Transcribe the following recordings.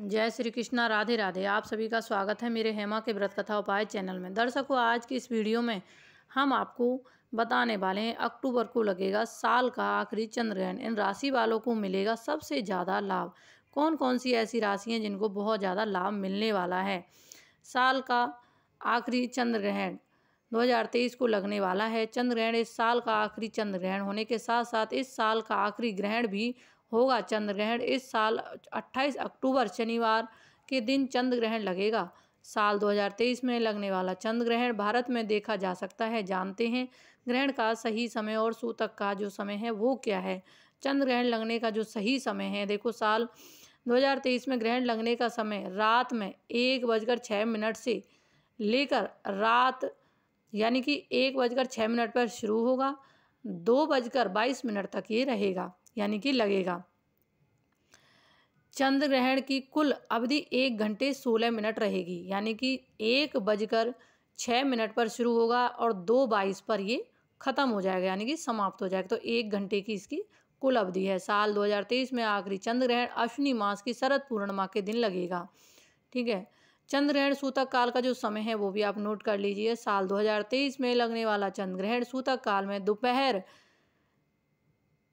जय श्री कृष्णा राधे राधे आप सभी का स्वागत है मेरे हेमा के व्रत कथा उपाय चैनल में दर्शकों आज की इस वीडियो में हम आपको बताने वाले हैं अक्टूबर को लगेगा साल का आखिरी चंद्रग्रहण इन राशि वालों को मिलेगा सबसे ज़्यादा लाभ कौन कौन सी ऐसी राशि हैं जिनको बहुत ज़्यादा लाभ मिलने वाला है साल का आखिरी चंद्रग्रहण 2023 को लगने वाला है चंद्रग्रहण इस साल का आखिरी चंद्रग्रहण होने के साथ साथ इस साल का आखिरी ग्रहण भी होगा चंद्र ग्रहण इस साल 28 अक्टूबर शनिवार के दिन चंद्र ग्रहण लगेगा साल 2023 में लगने वाला चंद्र ग्रहण भारत में देखा जा सकता है जानते हैं ग्रहण का सही समय और सूतक का जो समय है वो क्या है चंद्र ग्रहण लगने का जो सही समय है देखो साल 2023 में ग्रहण लगने का समय रात में एक बजकर छः मिनट से लेकर रात यानी कि एक बजकर छः मिनट पर शुरू होगा दो बजकर बाईस मिनट तक ये रहेगा यानी कि लगेगा चंद्र ग्रहण की कुल अवधि एक घंटे सोलह मिनट रहेगी यानी कि एक बजकर छः मिनट पर शुरू होगा और दो बाईस पर ये ख़त्म हो जाएगा यानी कि समाप्त हो जाएगा तो एक घंटे की इसकी कुल अवधि है साल 2023 में आखिरी चंद्र ग्रहण अश्विनी मास की शरद पूर्णिमा के दिन लगेगा ठीक है चंद्र ग्रहण सूतक काल का जो समय है वो भी आप नोट कर लीजिए साल 2023 में लगने वाला चंद्र ग्रहण सूतक काल में दोपहर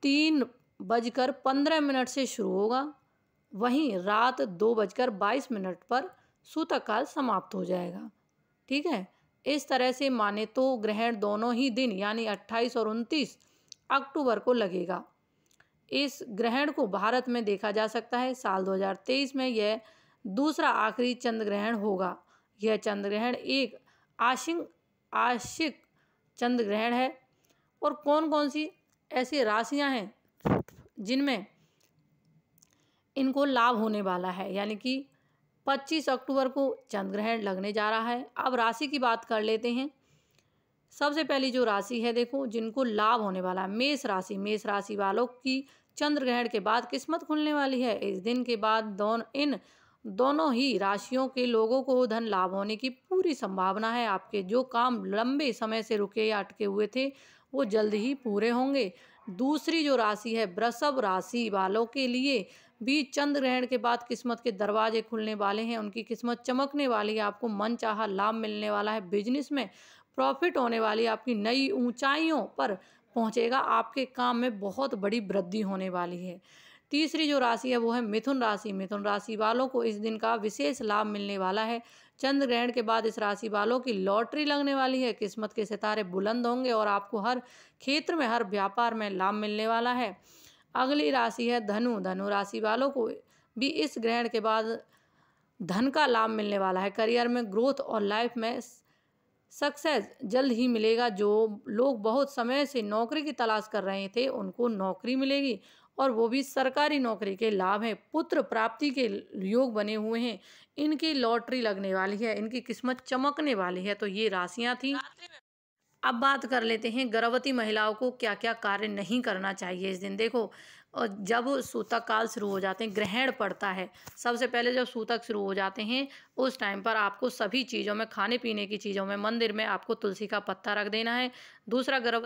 तीन बजकर पंद्रह मिनट से शुरू होगा वहीं रात दो बजकर बाईस मिनट पर सूतकाल समाप्त हो जाएगा ठीक है इस तरह से माने तो ग्रहण दोनों ही दिन यानी 28 और 29 अक्टूबर को लगेगा इस ग्रहण को भारत में देखा जा सकता है साल 2023 में यह दूसरा आखिरी चंद्र ग्रहण होगा यह चंद्र ग्रहण एक आशिंग आशिक चंद्र ग्रहण है और कौन कौन सी ऐसी राशियां हैं जिनमें इनको लाभ होने वाला है यानी कि 25 अक्टूबर को चंद्र ग्रहण लगने जा रहा है अब राशि की बात कर लेते हैं सबसे पहली जो राशि है देखो जिनको लाभ होने वाला है मेष राशि मेष राशि वालों की चंद्र ग्रहण के बाद किस्मत खुलने वाली है इस दिन के बाद दोनों इन दोनों ही राशियों के लोगों को धन लाभ होने की पूरी संभावना है आपके जो काम लंबे समय से रुके या अटके हुए थे वो जल्द ही पूरे होंगे दूसरी जो राशि है वृषभ राशि वालों के लिए भी चंद्र ग्रहण के बाद किस्मत के दरवाजे खुलने वाले हैं उनकी किस्मत चमकने वाली है आपको मन चाह लाभ मिलने वाला है बिजनेस में प्रॉफिट होने वाली आपकी नई ऊंचाइयों पर पहुंचेगा आपके काम में बहुत बड़ी वृद्धि होने वाली है तीसरी जो राशि है वो है मिथुन राशि मिथुन राशि वालों को इस दिन का विशेष लाभ मिलने वाला है चंद्र ग्रहण के बाद इस राशि वालों की लॉटरी लगने वाली है किस्मत के सितारे बुलंद होंगे और आपको हर क्षेत्र में हर व्यापार में लाभ मिलने वाला है अगली राशि है धनु धनु राशि वालों को भी इस ग्रहण के बाद धन का लाभ मिलने वाला है करियर में ग्रोथ और लाइफ में सक्सेस जल्द ही मिलेगा जो लोग बहुत समय से नौकरी की तलाश कर रहे थे उनको नौकरी मिलेगी और वो भी सरकारी नौकरी के लाभ हैं पुत्र प्राप्ति के योग बने हुए हैं इनकी लॉटरी लगने वाली है इनकी किस्मत चमकने वाली है तो ये राशियाँ थी अब बात कर लेते हैं गर्भवती महिलाओं को क्या क्या कार्य नहीं करना चाहिए इस दिन देखो और जब सूतक काल शुरू हो जाते हैं ग्रहण पड़ता है सबसे पहले जब सूतक शुरू हो जाते हैं उस टाइम पर आपको सभी चीज़ों में खाने पीने की चीज़ों में मंदिर में आपको तुलसी का पत्ता रख देना है दूसरा गर्भ